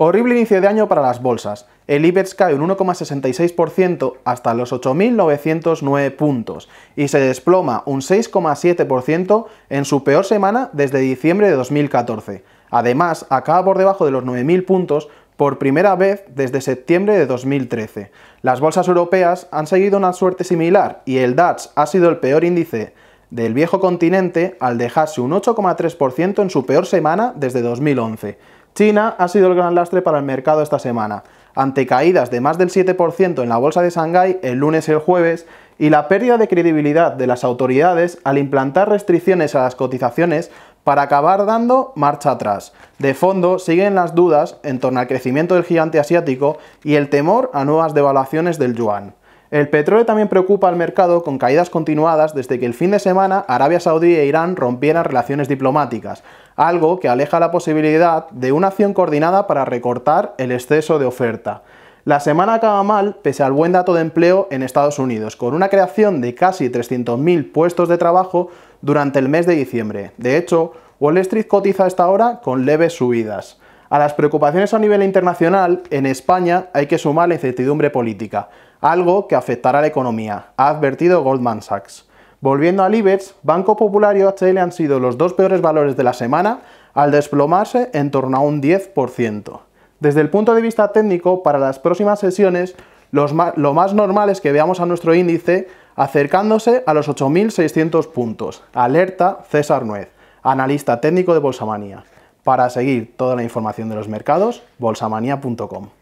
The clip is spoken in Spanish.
Horrible inicio de año para las bolsas. El IBEX cae un 1,66% hasta los 8.909 puntos y se desploma un 6,7% en su peor semana desde diciembre de 2014. Además, acaba por debajo de los 9.000 puntos por primera vez desde septiembre de 2013. Las bolsas europeas han seguido una suerte similar y el DAX ha sido el peor índice del viejo continente al dejarse un 8,3% en su peor semana desde 2011. China ha sido el gran lastre para el mercado esta semana, ante caídas de más del 7% en la bolsa de Shanghái el lunes y el jueves, y la pérdida de credibilidad de las autoridades al implantar restricciones a las cotizaciones para acabar dando marcha atrás. De fondo siguen las dudas en torno al crecimiento del gigante asiático y el temor a nuevas devaluaciones del yuan. El petróleo también preocupa al mercado con caídas continuadas desde que el fin de semana Arabia Saudí e Irán rompieran relaciones diplomáticas, algo que aleja la posibilidad de una acción coordinada para recortar el exceso de oferta. La semana acaba mal pese al buen dato de empleo en Estados Unidos, con una creación de casi 300.000 puestos de trabajo durante el mes de diciembre. De hecho, Wall Street cotiza esta hora con leves subidas. A las preocupaciones a nivel internacional, en España hay que sumar la incertidumbre política, algo que afectará a la economía, ha advertido Goldman Sachs. Volviendo al IBEX, Banco Popular y OHL han sido los dos peores valores de la semana al desplomarse en torno a un 10%. Desde el punto de vista técnico, para las próximas sesiones, lo más normal es que veamos a nuestro índice acercándose a los 8.600 puntos. Alerta César Nuez, analista técnico de Manía. Para seguir toda la información de los mercados, bolsamanía.com.